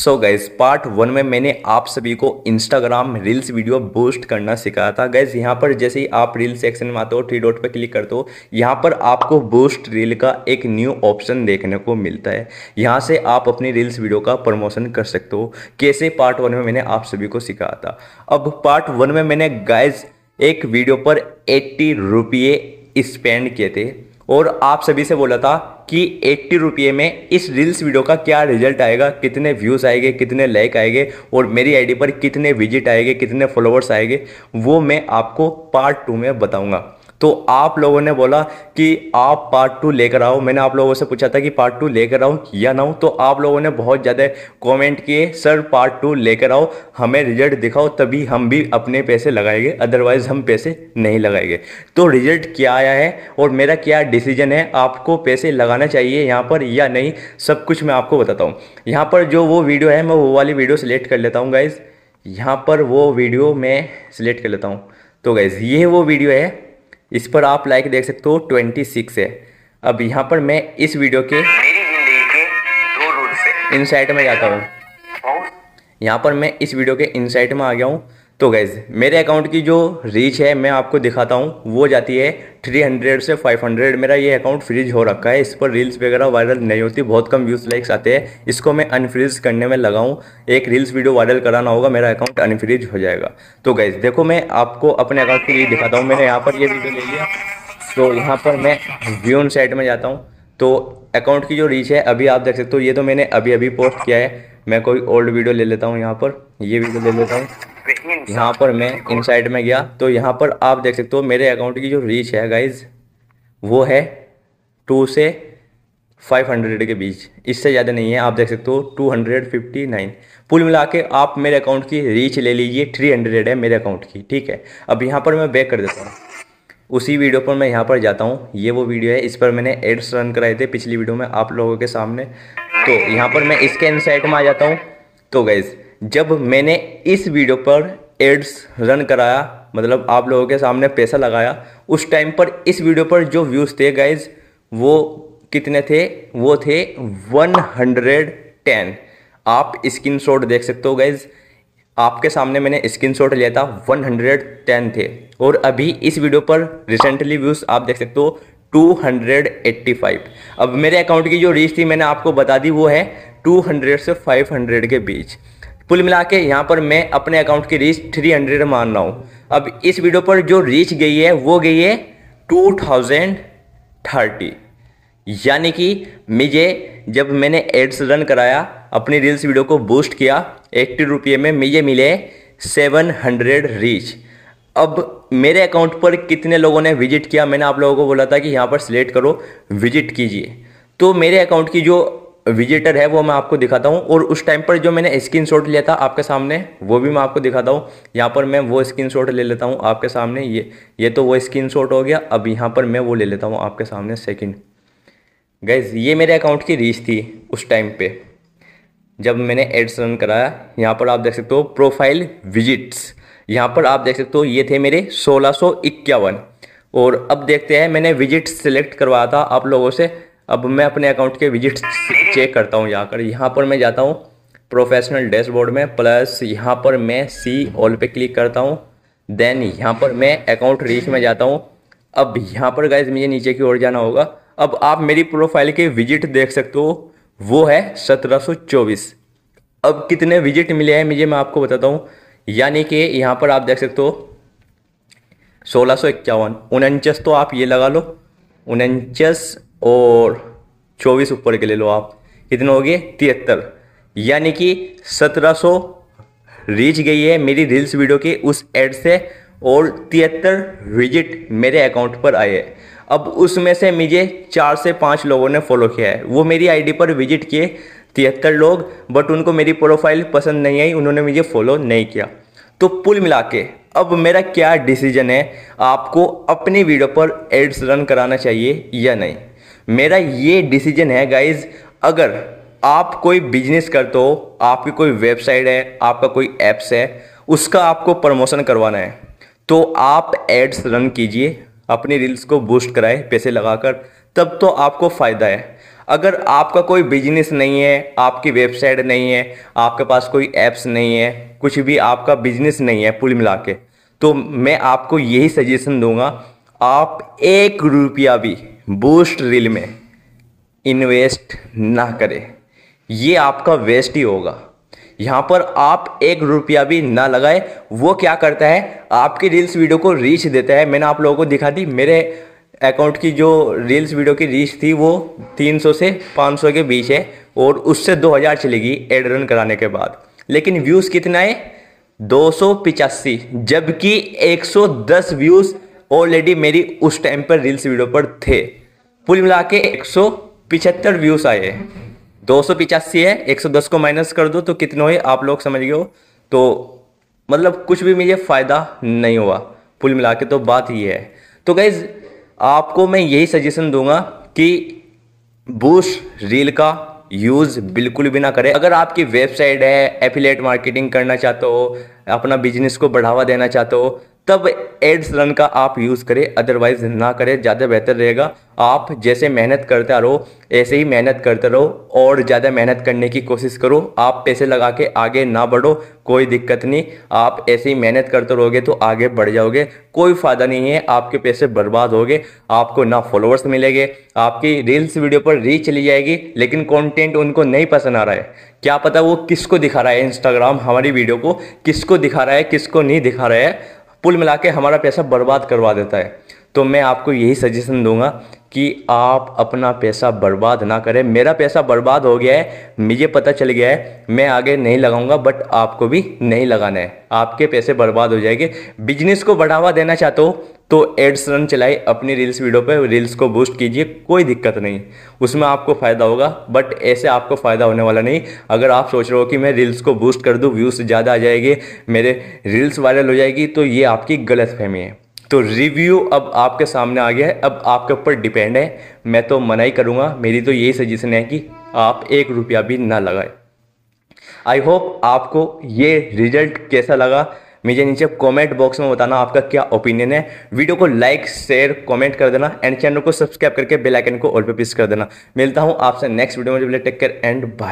सो gas part one में मैंने आप सभी को इंस्टाग्राम रील्स वीडियो बूस्ट करना सिखाया था गैस यहाँ पर जैसे ही आप रील सेक्शन में आते हो थ्री डॉट पर क्लिक करते हो यहाँ पर आपको बूस्ट रील का एक न्यू ऑप्शन देखने को मिलता है यहाँ से आप अपनी रील्स वीडियो का प्रमोशन कर सकते हो कैसे पार्ट वन में मैंने आप सभी को सिखाया था अब पार्ट वन में मैंने गैस एक वीडियो पर एट्टी रुपये स्पेंड किए थे और आप सभी से बोला था कि एट्टी रुपये में इस रील्स वीडियो का क्या रिजल्ट आएगा कितने व्यूज़ आएंगे कितने लाइक आएंगे और मेरी आईडी पर कितने विजिट आएंगे कितने फॉलोवर्स आएंगे वो मैं आपको पार्ट टू में बताऊंगा तो आप लोगों ने बोला कि आप पार्ट टू लेकर आओ मैंने आप लोगों से पूछा था कि पार्ट टू लेकर आऊँ या ना हो तो आप लोगों ने बहुत ज़्यादा कमेंट किए सर पार्ट टू लेकर आओ हमें रिजल्ट दिखाओ तभी हम भी अपने पैसे लगाएंगे अदरवाइज़ हम पैसे नहीं लगाएंगे तो रिजल्ट क्या आया है और मेरा क्या डिसीजन है आपको पैसे लगाना चाहिए यहाँ पर या नहीं सब कुछ मैं आपको बताता हूँ यहाँ पर जो वो वीडियो है मैं वो वाली वीडियो सेलेक्ट कर लेता हूँ गाइज़ यहाँ पर वो वीडियो मैं सिलेक्ट कर लेता हूँ तो गाइज़ ये वो वीडियो है इस पर आप लाइक देख सकते हो ट्वेंटी सिक्स है अब यहाँ पर मैं इस वीडियो के इन साइट में जाता हूँ यहाँ पर मैं इस वीडियो के इनसाइट में आ गया हूँ तो गैज़ मेरे अकाउंट की जो रीच है मैं आपको दिखाता हूँ वो जाती है 300 से 500 मेरा ये अकाउंट फ्रीज हो रखा है इस पर रील्स वगैरह वायरल नहीं होती बहुत कम व्यूज़ लाइक्स आते हैं इसको मैं अनफ्रीज करने में लगाऊँ एक रील्स वीडियो वायरल कराना होगा मेरा अकाउंट अनफ्रीज हो जाएगा तो गैज़ देखो मैं आपको अपने अकाउंट की रीच दिखाता हूँ मैंने यहाँ पर ये वीडियो ले लिया तो यहाँ पर मैं व्यून साइट में जाता हूँ तो अकाउंट की जो रीच है अभी आप देख सकते हो ये तो मैंने अभी अभी पोस्ट किया है मैं कोई ओल्ड वीडियो ले लेता हूँ यहाँ पर ये वीडियो ले लेता हूँ यहाँ पर मैं इनसाइड में गया तो यहाँ पर आप देख सकते हो मेरे अकाउंट की जो रीच है गाइज वो है टू से फाइव हंड्रेड के बीच इससे ज़्यादा नहीं है आप देख सकते हो टू हंड्रेड फिफ्टी नाइन पुल मिला के आप मेरे अकाउंट की रीच ले लीजिए थ्री हंड्रेड है मेरे अकाउंट की ठीक है अब यहाँ पर मैं बैक कर देता हूँ उसी वीडियो पर मैं यहाँ पर जाता हूँ ये वो वीडियो है इस पर मैंने एड्स रन कराए थे पिछली वीडियो में आप लोगों के सामने तो यहाँ पर मैं इसके सेट में आ जाता हूँ तो गैस जब मैंने इस वीडियो पर एड्स रन कराया मतलब आप लोगों के सामने पैसा लगाया उस टाइम पर इस वीडियो पर जो व्यूज़ थे गाइज वो कितने थे वो थे 110 आप स्क्रीनशॉट देख सकते हो गाइज आपके सामने मैंने स्क्रीनशॉट लिया था 110 थे और अभी इस वीडियो पर रिसेंटली व्यूज़ आप देख सकते हो 285 अब मेरे अकाउंट की जो रीच थी मैंने आपको बता दी वो है 200 से 500 के बीच कुल मिला के यहाँ पर मैं अपने अकाउंट की रीच 300 मान रहा हूँ अब इस वीडियो पर जो रीच गई है वो गई है 2030 यानी कि मुझे जब मैंने एड्स रन कराया अपनी रील्स वीडियो को बूस्ट किया एट्टी रुपये में मुझे मिले 700 रीच अब मेरे अकाउंट पर कितने लोगों ने विजिट किया मैंने आप लोगों को बोला था कि यहाँ पर सिलेक्ट करो विजिट कीजिए तो मेरे अकाउंट की जो विजिटर है वो मैं आपको दिखाता हूँ और उस टाइम पर जो मैंने शॉट लिया था आपके सामने वो भी मैं आपको दिखाता हूँ यहाँ पर मैं वो शॉट ले लेता हूँ आपके सामने ये ये तो वो शॉट हो गया अब यहाँ पर मैं वो ले लेता हूँ आपके सामने सेकंड गैस ये मेरे अकाउंट की रीच थी उस टाइम पे जब मैंने एड्स रन कराया यहाँ पर आप देख सकते हो प्रोफाइल विजिट्स यहाँ पर आप देख सकते हो ये थे मेरे सोलह और अब देखते हैं मैंने विजिट सेलेक्ट करवाया था आप लोगों से अब मैं अपने अकाउंट के विजिट चेक करता हूँ जाकर यहाँ पर मैं जाता हूँ प्रोफेशनल डैशबोर्ड में प्लस यहाँ पर मैं सी ऑल पे क्लिक करता हूँ देन यहाँ पर मैं अकाउंट रीच में जाता हूँ अब यहाँ पर गाइज मुझे नीचे की ओर जाना होगा अब आप मेरी प्रोफाइल के विजिट देख सकते हो वो है सत्रह अब कितने विजिट मिले हैं मुझे मैं आपको बताता हूँ यानी कि यहाँ पर आप देख सकते हो सोलह सौ इक्यावन उनचास तो आप ये लगा लो उनचास और चौबीस ऊपर के ले लो आप कितने हो गए तिहत्तर यानी कि सत्रह सौ रीच गई है मेरी रील्स वीडियो के उस एड से और तिहत्तर विजिट मेरे अकाउंट पर आए अब उसमें से मुझे चार से पाँच लोगों ने फॉलो किया है वो मेरी आईडी पर विजिट किए तिहत्तर लोग बट उनको मेरी प्रोफाइल पसंद नहीं आई उन्होंने मुझे फॉलो नहीं किया तो पुल मिला के अब मेरा क्या डिसीजन है आपको अपनी वीडियो पर एड्स रन कराना चाहिए या नहीं मेरा ये डिसीजन है गाइज अगर आप कोई बिजनेस करते हो आपकी कोई वेबसाइट है आपका कोई ऐप्स है उसका आपको प्रमोशन करवाना है तो आप एड्स रन कीजिए अपनी रील्स को बूस्ट कराए पैसे लगाकर तब तो आपको फ़ायदा है अगर आपका कोई बिजनेस नहीं है आपकी वेबसाइट नहीं है आपके पास कोई ऐप्स नहीं है कुछ भी आपका बिजनेस नहीं है पुल मिला के तो मैं आपको यही सजेशन दूंगा आप एक रुपया भी बूस्ट रील में इन्वेस्ट ना करें ये आपका वेस्ट ही होगा यहाँ पर आप एक रुपया भी ना लगाए वो क्या करता है आपके रील्स वीडियो को रीच देता है मैंने आप लोगों को दिखा दी मेरे अकाउंट की जो रील्स वीडियो की रीच थी वो 300 से 500 के बीच है और उससे 2000 चलेगी एड रन कराने के बाद लेकिन व्यूज़ कितना है दो जबकि 110 व्यूज़ ऑलरेडी मेरी उस टाइम पर रील्स वीडियो पर थे कुल मिला के एक व्यूज़ आए दो है 110 को माइनस कर दो तो कितना हुए आप लोग समझ गए हो तो मतलब कुछ भी मुझे फ़ायदा नहीं हुआ पुल मिला के तो बात ये है तो गैज़ आपको मैं यही सजेशन दूंगा कि बूश रील का यूज़ बिल्कुल भी ना करें अगर आपकी वेबसाइट है एफिलेट मार्केटिंग करना चाहते हो अपना बिजनेस को बढ़ावा देना चाहते हो तब एड्स रन का आप यूज़ करें अदरवाइज़ ना करें ज़्यादा बेहतर रहेगा आप जैसे मेहनत करते रहो ऐसे ही मेहनत करते रहो और ज़्यादा मेहनत करने की कोशिश करो आप पैसे लगा के आगे ना बढ़ो कोई दिक्कत नहीं आप ऐसे ही मेहनत करते रहोगे तो आगे बढ़ जाओगे कोई फ़ायदा नहीं है आपके पैसे बर्बाद हो गए आपको ना फॉलोअर्स मिलेंगे आपकी रील्स वीडियो पर रीच चली जाएगी लेकिन कॉन्टेंट उनको नहीं पसंद आ रहा है क्या पता वो किसको दिखा रहा है इंस्टाग्राम हमारी वीडियो को किसको दिखा रहा है किसको नहीं दिखा रहा है कुल मिला के हमारा पैसा बर्बाद करवा देता है तो मैं आपको यही सजेशन दूंगा कि आप अपना पैसा बर्बाद ना करें मेरा पैसा बर्बाद हो गया है मुझे पता चल गया है मैं आगे नहीं लगाऊंगा बट आपको भी नहीं लगाना है आपके पैसे बर्बाद हो जाएंगे बिजनेस को बढ़ावा देना चाहते हो तो एड्स रन चलाए अपनी रील्स वीडियो पे रील्स को बूस्ट कीजिए कोई दिक्कत नहीं उसमें आपको फ़ायदा होगा बट ऐसे आपको फ़ायदा होने वाला नहीं अगर आप सोच रहे हो कि मैं रील्स को बूस्ट कर दूँ व्यूज़ ज़्यादा आ जाएंगे मेरे रील्स वायरल हो जाएगी तो ये आपकी गलत फहमी है तो रिव्यू अब आपके सामने आ गया है अब आपके ऊपर डिपेंड है मैं तो मना ही करूँगा मेरी तो यही सजेशन है कि आप एक रुपया भी ना लगाए आई होप आपको ये रिजल्ट कैसा लगा मुझे नीचे कमेंट बॉक्स में बताना आपका क्या ओपिनियन है वीडियो को लाइक शेयर कमेंट कर देना एंड चैनल को सब्सक्राइब करके बेल आइकन को ऑल पे प्रेस कर देना मिलता हूं आपसे नेक्स्ट वीडियो में टेक केयर एंड बाय